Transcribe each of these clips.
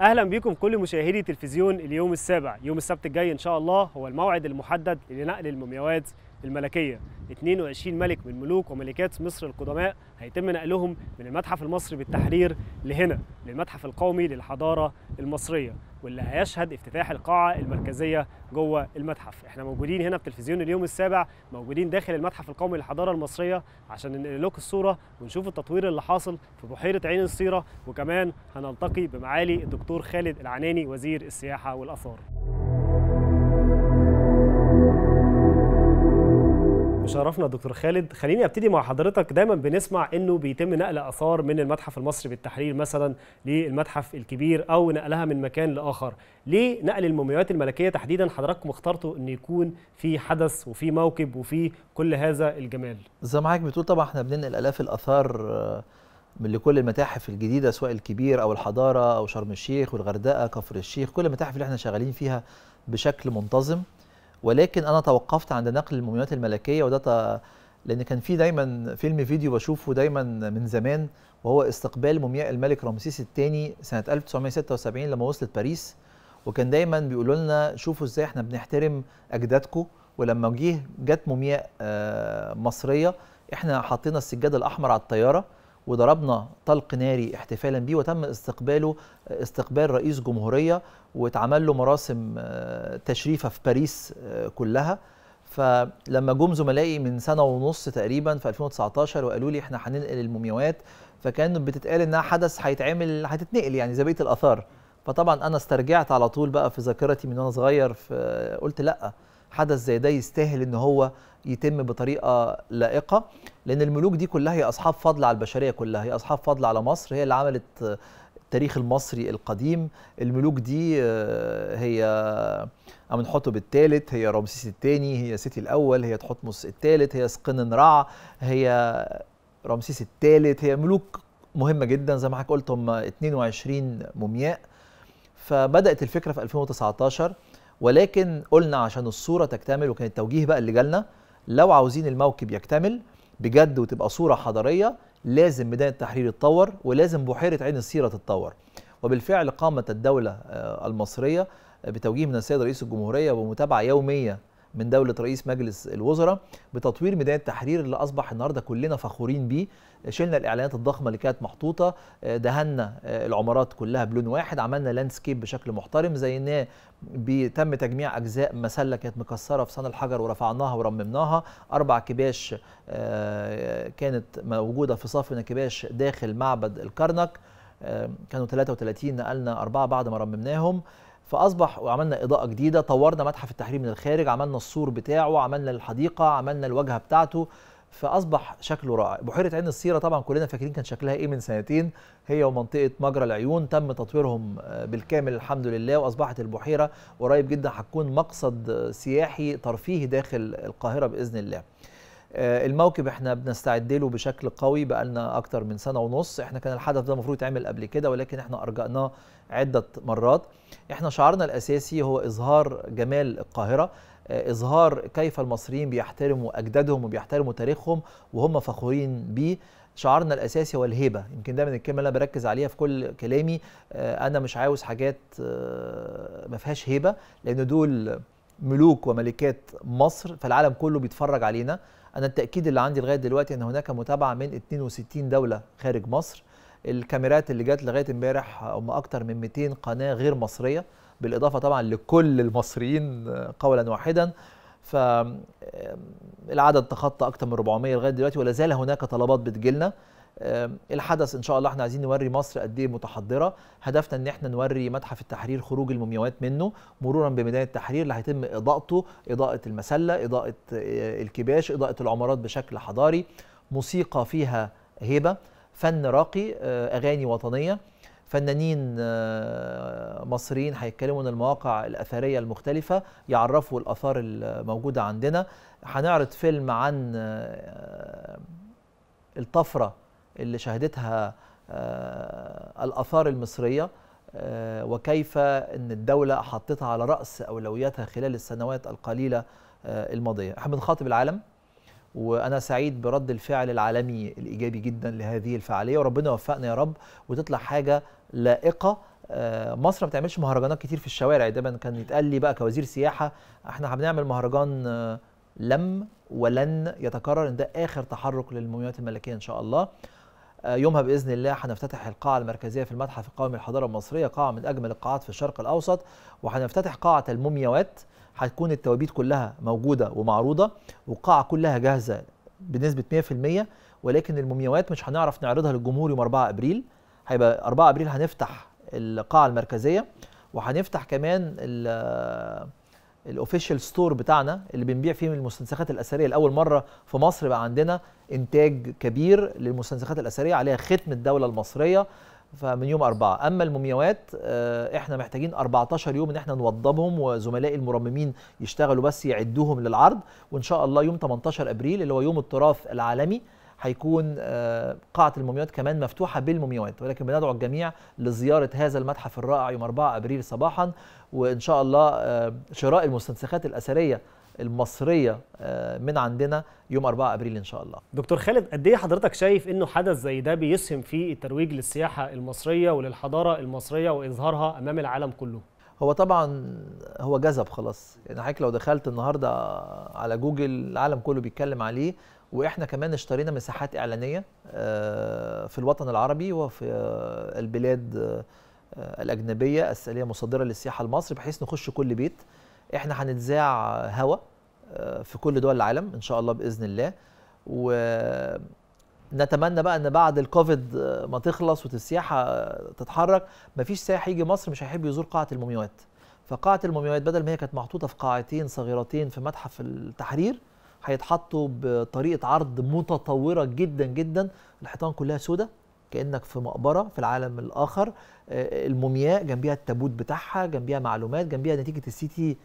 اهلا بيكم كل مشاهدي تلفزيون اليوم السابع يوم السبت الجاي ان شاء الله هو الموعد المحدد لنقل المومياوات الملكيه 22 ملك من ملوك وملكات مصر القدماء هيتم نقلهم من المتحف المصري بالتحرير لهنا للمتحف القومي للحضاره المصريه واللي هيشهد افتتاح القاعة المركزية جوه المتحف احنا موجودين هنا في اليوم السابع موجودين داخل المتحف القومي للحضارة المصرية عشان ننقل لكم الصورة ونشوف التطوير اللي حاصل في بحيرة عين الصيرة وكمان هنلتقي بمعالي الدكتور خالد العناني وزير السياحة والآثار شرفنا دكتور خالد خليني ابتدي مع حضرتك دايما بنسمع انه بيتم نقل اثار من المتحف المصري بالتحرير مثلا للمتحف الكبير او نقلها من مكان لاخر ليه نقل المومياوات الملكيه تحديدا حضراتكم اخترتوا ان يكون في حدث وفي موكب وفي كل هذا الجمال زي ما حضرتك بتقول طبعا احنا بننقل الاف الاثار آه، من لكل المتاحف الجديده سواء الكبير او الحضاره او شرم الشيخ والغردقه كفر الشيخ كل المتاحف اللي احنا شغالين فيها بشكل منتظم ولكن انا توقفت عند نقل المومياوات الملكيه وده ت... لان كان في دايما فيلم فيديو بشوفه دايما من زمان وهو استقبال مومياء الملك رمسيس الثاني سنه 1976 لما وصلت باريس وكان دايما بيقولوا لنا شوفوا ازاي احنا بنحترم اجدادكم ولما جه جت مومياء آه، مصريه احنا حطينا السجاد الاحمر على الطياره وضربنا طلق ناري احتفالا بيه وتم استقباله استقبال رئيس جمهوريه واتعمل له مراسم آه، تشريفه في باريس آه، كلها فلما جم زملائي من سنه ونص تقريبا في 2019 وقالوا لي احنا هننقل المومياوات فكان بتتقال انها حدث هيتعمل هتتنقل يعني زي بقيه الاثار فطبعا انا استرجعت على طول بقى في ذاكرتي من وانا صغير قلت لا حدث زي ده يستاهل ان هو يتم بطريقه لائقه لان الملوك دي كلها هي اصحاب فضل على البشريه كلها هي اصحاب فضل على مصر هي اللي عملت التاريخ المصري القديم الملوك دي آه، هي امنحوتب الثالث هي رمسيس الثاني هي سيتي الاول هي تحتمس الثالث هي رع هي رمسيس الثالث هي ملوك مهمه جدا زي ما حضرتك قلت هم 22 مومياء فبدات الفكره في 2019 ولكن قلنا عشان الصوره تكتمل وكان التوجيه بقى اللي جالنا لو عاوزين الموكب يكتمل بجد وتبقى صوره حضاريه لازم ميدان التحرير يتطور ولازم بحيره عين السيره تتطور وبالفعل قامت الدوله آه، المصريه آه، بتوجيه من السيد رئيس الجمهوريه ومتابعه يوميه من دولة رئيس مجلس الوزراء بتطوير ميدان التحرير اللي أصبح النهاردة كلنا فخورين بيه شلنا الاعلانات الضخمه اللي كانت محطوطه آه، دهنا آه، العمارات كلها بلون واحد عملنا لاندسكيب بشكل محترم زيناه تم تجميع اجزاء مسله كانت مكسره في صن الحجر ورفعناها ورممناها اربع كباش آه، كانت موجوده في صف من الكباش داخل معبد الكرنك كانوا 33 نقلنا اربعه بعد ما رممناهم فاصبح وعملنا اضاءه جديده طورنا متحف التحرير من الخارج عملنا السور بتاعه عملنا الحديقه عملنا الواجهه بتاعته فاصبح شكله رائع بحيره عين السيره طبعا كلنا فاكرين كان شكلها ايه من سنتين هي ومنطقه مجرى العيون تم تطويرهم آه، بالكامل الحمد لله واصبحت البحيره قريب جدا هتكون مقصد سياحي ترفيهي داخل القاهره باذن الله آه، الموكب احنا بنستعد له بشكل قوي بقالنا اكتر من سنه ونص احنا كان الحدث ده المفروض يتعمل قبل كده ولكن احنا ارجأناه عده مرات احنا شعارنا الاساسي هو اظهار جمال القاهره آه، اظهار كيف المصريين بيحترموا اجدادهم وبيحترموا تاريخهم وهم فخورين بيه شعارنا الاساسي هو الهيبه يمكن ده من الكلمه اللي انا بركز عليها في كل كلامي آه، انا مش عاوز حاجات آه، ما فيهاش هيبه لان دول ملوك وملكات مصر فالعالم كله بيتفرج علينا انا التاكيد اللي عندي لغايه دلوقتي ان هناك متابعه من 62 دوله خارج مصر الكاميرات اللي جت لغايه امبارح هم اكتر من 200 قناه غير مصريه بالاضافه طبعا لكل المصريين قولا واحدا فالعدد تخطى اكثر من 400 لغايه دلوقتي ولا زال هناك طلبات بتجيلنا الحدث ان شاء الله احنا عايزين نوري مصر قد ايه متحضره هدفنا ان احنا نوري متحف التحرير خروج المومياوات منه مرورا بميدان التحرير اللي هيتم اضاءته اضاءه المسله اضاءه آه، الكباش اضاءه العمارات بشكل حضاري موسيقى فيها هيبه فن راقي آه، اغاني وطنيه فنانين آه، مصريين هيتكلموا عن المواقع الاثريه المختلفه يعرفوا الاثار الموجوده عندنا هنعرض فيلم عن آه، الطفره اللي شهدتها آه، الاثار المصريه وكيف ان الدوله حطتها على راس اولوياتها خلال السنوات القليله الماضيه احنا بنخاطب العالم وانا سعيد برد الفعل العالمي الايجابي جدا لهذه الفعاليه وربنا يوفقنا يا رب وتطلع حاجه لائقه آه، مصر ما بتعملش مهرجانات كتير في الشوارع دايما كان يتقال لي بقى كوزير سياحه احنا هنعمل مهرجان آه، لم ولن يتكرر ان ده اخر تحرك للمومياوات الملكيه ان شاء الله آه، يومها باذن الله هنفتتح القاعه المركزيه في المتحف القومي للحضاره المصريه قاعه من اجمل القاعات في الشرق الاوسط وهنفتتح قاعه المومياوات هتكون التوابيت كلها موجوده ومعروضه والقاعه كلها جاهزه بنسبه 100% ولكن المومياوات مش هنعرف نعرضها للجمهور يوم 4 ابريل هيبقى 4 ابريل هنفتح القاعه المركزيه وهنفتح كمان الاوفيشال ستور آه، بتاعنا اللي بنبيع فيه من المستنسخات الاثريه لاول مره في مصر بقى عندنا انتاج كبير للمستنسخات الاثريه عليها ختم الدوله المصريه فمن يوم أربعة أما المومياوات آه، إحنا محتاجين 14 يوم إن إحنا نوضبهم وزملائي المرممين يشتغلوا بس يعدوهم للعرض وإن شاء الله يوم 18 أبريل اللي هو يوم التراث العالمي هيكون آه، قاعة المومياوات كمان مفتوحة بالمومياوات ولكن بندعو الجميع لزيارة هذا المتحف الرائع يوم 4 أبريل صباحا وإن شاء الله آه، شراء المستنسخات الأثرية المصريه آه، من عندنا يوم 4 ابريل ان شاء الله. دكتور خالد قد ايه حضرتك شايف انه حدث زي ده بيسهم في الترويج للسياحه المصريه وللحضاره المصريه واظهارها امام العالم كله؟ هو طبعا هو جذب خلاص يعني حضرتك لو دخلت النهارده على جوجل العالم كله بيتكلم عليه واحنا كمان اشترينا مساحات اعلانيه آه، في الوطن العربي وفي آه، البلاد الاجنبيه الساليه مصدره للسياحه لمصر بحيث نخش كل بيت احنا هنتذاع هوا آه، في كل دول العالم ان شاء الله باذن الله ونتمنى بقى ان بعد الكوفيد آه، ما تخلص والسياحه تتحرك مفيش سائح يجي مصر مش هيحب يزور قاعه المومياوات فقاعه المومياوات بدل ما هي كانت محطوطه في قاعتين صغيرتين في متحف التحرير هيتحطوا بطريقه عرض متطوره جدا جدا الحيطان كلها سودة كانك في مقبره في العالم الاخر آه، المومياء جنبيها التابوت بتاعها جنبيها معلومات جنبيها نتيجه السيتي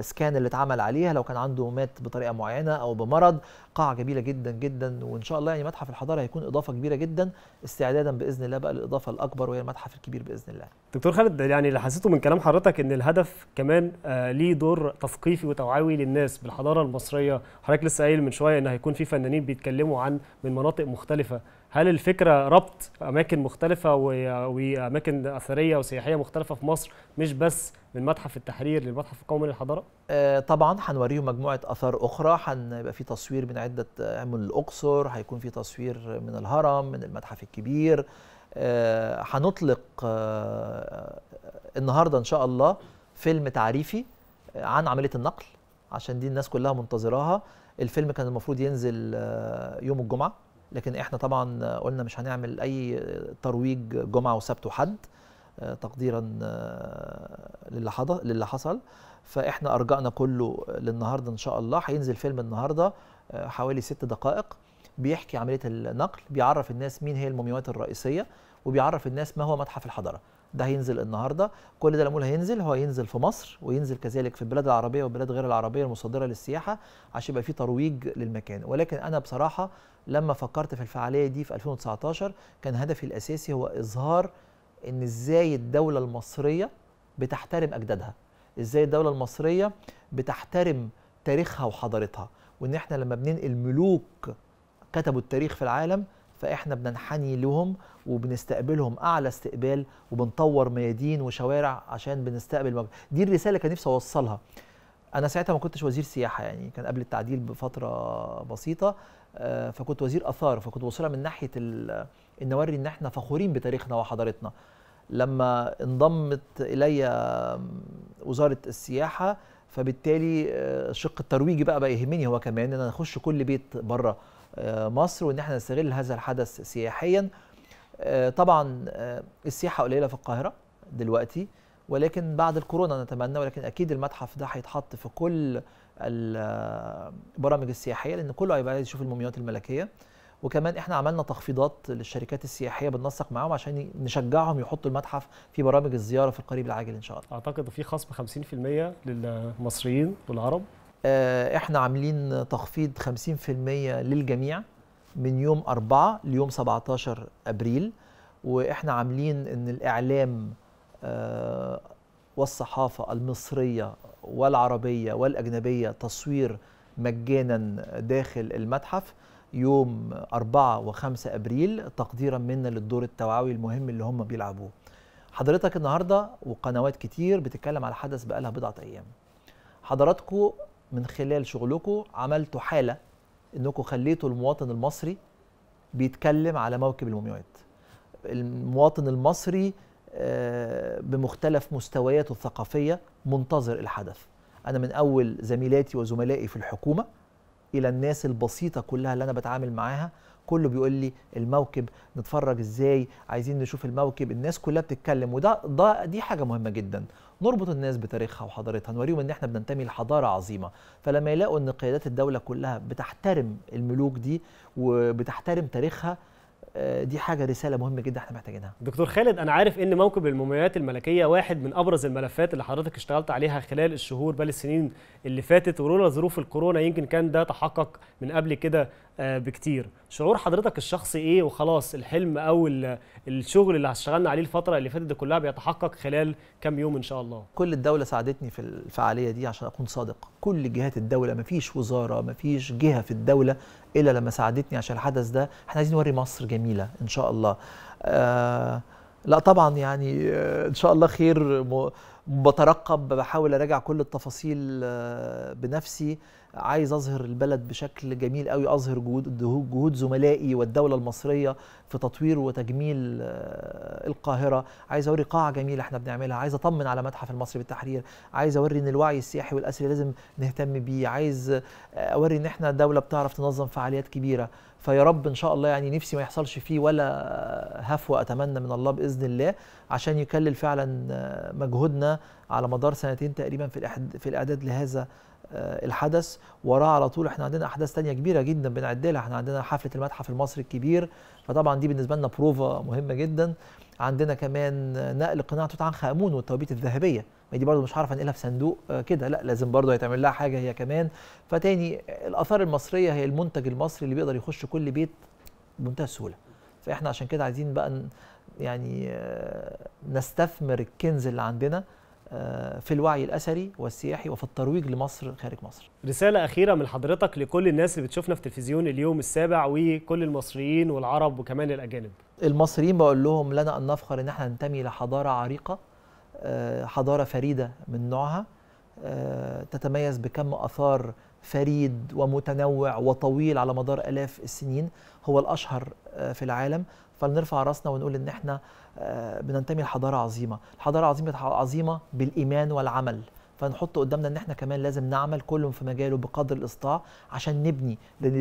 سكان اللي اتعمل عليها لو كان عنده مات بطريقه معينه او بمرض قاعه جميله جدا جدا وان شاء الله يعني متحف الحضاره هيكون اضافه كبيره جدا استعدادا باذن الله بقى للاضافه الاكبر وهي المتحف الكبير باذن الله. دكتور خالد يعني اللي حسيته من كلام حضرتك ان الهدف كمان آه ليه دور تثقيفي وتوعوي للناس بالحضاره المصريه، حضرتك لسه قايل من شويه ان هيكون في فنانين بيتكلموا عن من مناطق مختلفه هل الفكره ربط اماكن مختلفه واماكن اثريه وسياحيه مختلفه في مصر مش بس من متحف التحرير للمتحف القومي للحضاره؟ آه، طبعا هنوريهم مجموعه اثار اخرى هيبقى في تصوير من عده آه، من الاقصر هيكون في تصوير من الهرم من المتحف الكبير آه، هنطلق النهارده ان شاء الله فيلم تعريفي عن عمليه النقل عشان دي الناس كلها منتظراها الفيلم كان المفروض ينزل يوم الجمعه لكن احنا طبعا قلنا مش هنعمل اي ترويج جمعه وسبت وحد آه، تقديرا آه، للي حضر للي حصل فاحنا ارجعنا كله للنهارده ان شاء الله هينزل فيلم النهارده آه، حوالي ست دقائق بيحكي عمليه النقل بيعرف الناس مين هي المومياوات الرئيسيه وبيعرف الناس ما هو متحف الحضاره ده هينزل النهارده كل ده لما هينزل هو هينزل في مصر وينزل كذلك في البلاد العربيه والبلاد غير العربيه المصدره للسياحه عشان يبقى في ترويج للمكان ولكن انا بصراحه لما فكرت في الفعاليه دي في 2019 كان هدفي الاساسي هو اظهار ان ازاي الدوله المصريه بتحترم اجدادها ازاي الدوله المصريه بتحترم تاريخها وحضارتها وان احنا لما بننقل ملوك كتبوا التاريخ في العالم فاحنا بننحني لهم وبنستقبلهم اعلى استقبال وبنطور ميادين وشوارع عشان بنستقبل مجد. دي الرساله كان نفسي اوصلها انا ساعتها ما كنتش وزير سياحه يعني كان قبل التعديل بفتره بسيطه آه، فكنت وزير اثار فكنت بوصلها من ناحيه ان نوري ان احنا فخورين بتاريخنا وحضارتنا لما انضمت الي وزاره السياحه فبالتالي آه، شق الترويجي بقى بقى يهمني هو كمان ان انا اخش كل بيت بره آه، مصر وان احنا نستغل هذا الحدث سياحيا طبعا السياحه قليله في القاهره دلوقتي ولكن بعد الكورونا نتمنى ولكن اكيد المتحف ده هيتحط في كل البرامج السياحيه لان كله هيبقى عايز يشوف المومياوات الملكيه وكمان احنا عملنا تخفيضات للشركات السياحيه بننسق معاهم عشان نشجعهم يحطوا المتحف في برامج الزياره في القريب العاجل ان شاء الله. اعتقد في خصم 50% للمصريين والعرب. آه، احنا عاملين تخفيض 50% للجميع من يوم 4 ليوم 17 ابريل واحنا عاملين ان الاعلام آه، والصحافة المصرية والعربية والأجنبية تصوير مجانا داخل المتحف يوم 4 و5 أبريل تقديرا منا للدور التوعوي المهم اللي هم بيلعبوه حضرتك النهاردة وقنوات كتير بتتكلم على حدث بقالها بضعة أيام حضراتكم من خلال شغلكم عملتوا حالة انكم خليتوا المواطن المصري بيتكلم على موكب المومياوات المواطن المصري آه، بمختلف مستوياته الثقافيه منتظر الحدث انا من اول زميلاتي وزملائي في الحكومه الى الناس البسيطه كلها اللي انا بتعامل معاها كله بيقول لي الموكب نتفرج ازاي عايزين نشوف الموكب الناس كلها بتتكلم وده ده دي حاجه مهمه جدا نربط الناس بتاريخها وحضارتها نوريهم ان احنا بننتمي لحضاره عظيمه فلما يلاقوا ان قيادات الدوله كلها بتحترم الملوك دي وبتحترم تاريخها آه، دي حاجه رساله مهمه جدا احنا محتاجينها دكتور خالد انا عارف ان موكب المومياوات الملكيه واحد من ابرز الملفات اللي حضرتك اشتغلت عليها خلال الشهور بل السنين اللي فاتت ولولا ظروف الكورونا يمكن كان ده تحقق من قبل كده آه، بكتير شعور حضرتك الشخصي ايه وخلاص الحلم او الشغل اللي اشتغلنا عليه الفتره اللي فاتت دي كلها بيتحقق خلال كام يوم ان شاء الله كل الدوله ساعدتني في الفعاليه دي عشان اكون صادق كل جهات الدوله مفيش وزاره مفيش جهه في الدوله الا لما ساعدتني عشان الحدث ده احنا عايزين نوري مصر جميله ان شاء الله آه لا طبعا يعني آه، ان شاء الله خير بترقب بحاول اراجع كل التفاصيل آه، بنفسي عايز اظهر البلد بشكل جميل قوي اظهر جهود جهود زملائي والدوله المصريه في تطوير وتجميل آه، القاهره عايز اوري قاعه جميله احنا بنعملها عايز اطمن على متحف المصري بالتحرير عايز اوري ان الوعي السياحي والاثري لازم نهتم بيه عايز اوري ان احنا دوله بتعرف تنظم فعاليات كبيره فيا رب ان شاء الله يعني نفسي ما يحصلش فيه ولا هفوه اتمنى من الله باذن الله عشان يكلل فعلا آه، مجهودنا على مدار سنتين تقريبا في في الاعداد لهذا آه، الحدث وراه على طول احنا عندنا احداث ثانيه كبيره جدا بنعدلها احنا عندنا حفله المتحف المصري الكبير فطبعا دي بالنسبه لنا بروفا مهمه جدا عندنا كمان نقل قناع توت عنخ امون والتوابيت الذهبيه ما دي برضو مش هعرف انقلها في صندوق آه، كده لا لازم برضو هيتعمل لها حاجه هي كمان فتاني الاثار المصريه هي المنتج المصري اللي بيقدر يخش كل بيت بمنتهى السهوله فاحنا عشان كده عايزين بقى يعني آه، نستثمر الكنز اللي عندنا آه، في الوعي الاثري والسياحي وفي الترويج لمصر خارج مصر. رساله اخيره من حضرتك لكل الناس اللي بتشوفنا في تلفزيون اليوم السابع وكل المصريين والعرب وكمان الاجانب. المصريين بقول لهم لنا ان نفخر ان احنا ننتمي لحضاره عريقه آه، حضاره فريده من نوعها آه، تتميز بكم اثار فريد ومتنوع وطويل على مدار الاف السنين هو الاشهر آه، في العالم فلنرفع راسنا ونقول ان احنا بننتمي لحضاره عظيمه الحضاره عظيمه عظيمه بالايمان والعمل فنحط قدامنا ان احنا كمان لازم نعمل كل في مجاله بقدر الاستطاع عشان نبني لان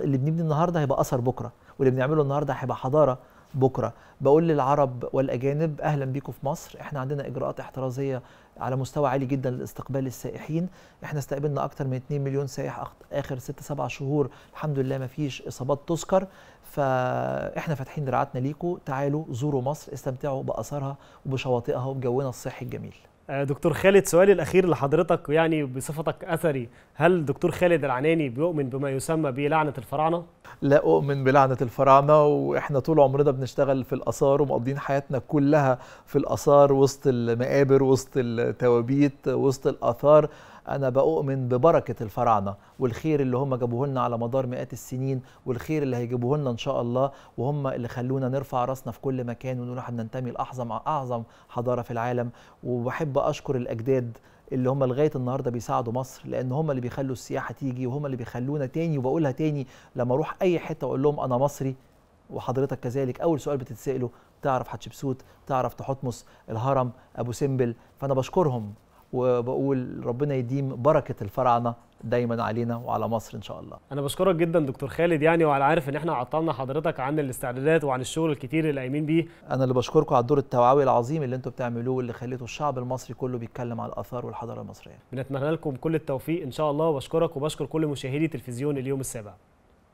اللي بنبني النهارده هيبقى اثر بكره واللي بنعمله النهارده هيبقى حضاره بكره بقول للعرب والاجانب اهلا بيكم في مصر احنا عندنا اجراءات احترازيه على مستوى عالي جدا لاستقبال السائحين احنا استقبلنا اكتر من 2 مليون سائح اخر 6 7 شهور الحمد لله ما فيش اصابات تذكر فاحنا فاتحين دراعاتنا ليكم تعالوا زوروا مصر استمتعوا باثارها وبشواطئها وبجونا الصحي الجميل آه، دكتور خالد سؤالي الأخير لحضرتك يعني بصفتك أثري هل دكتور خالد العناني بيؤمن بما يسمى بلعنة الفراعنة؟ لا أؤمن بلعنة الفراعنة وإحنا طول عمرنا بنشتغل في الآثار ومقضين حياتنا كلها في الآثار وسط المقابر وسط التوابيت وسط الآثار أنا بأؤمن ببركة الفراعنة والخير اللي هم جابوه لنا على مدار مئات السنين والخير اللي هيجيبوه لنا إن شاء الله وهم اللي خلونا نرفع راسنا في كل مكان ونقول احنا ننتمي لأعظم أعظم حضارة في العالم وبحب أشكر الأجداد اللي هم لغايه النهارده بيساعدوا مصر لان هم اللي بيخلوا السياحه تيجي وهم اللي بيخلونا تاني وبقولها تاني لما اروح اي حته اقول لهم انا مصري وحضرتك كذلك اول سؤال بتتساله تعرف حتشبسوت تعرف تحتمس الهرم ابو سمبل فانا بشكرهم وبقول ربنا يديم بركه الفراعنه دايما علينا وعلى مصر ان شاء الله انا بشكرك جدا دكتور خالد يعني وانا عارف ان احنا عطلنا حضرتك عن الاستعدادات وعن الشغل الكتير اللي قايمين بيه انا اللي بشكركم على الدور التوعوي العظيم اللي انتم بتعملوه واللي خليته الشعب المصري كله بيتكلم على الاثار والحضاره المصريه بنتمنى لكم كل التوفيق ان شاء الله وبشكرك وبشكر كل مشاهدي تلفزيون اليوم السابع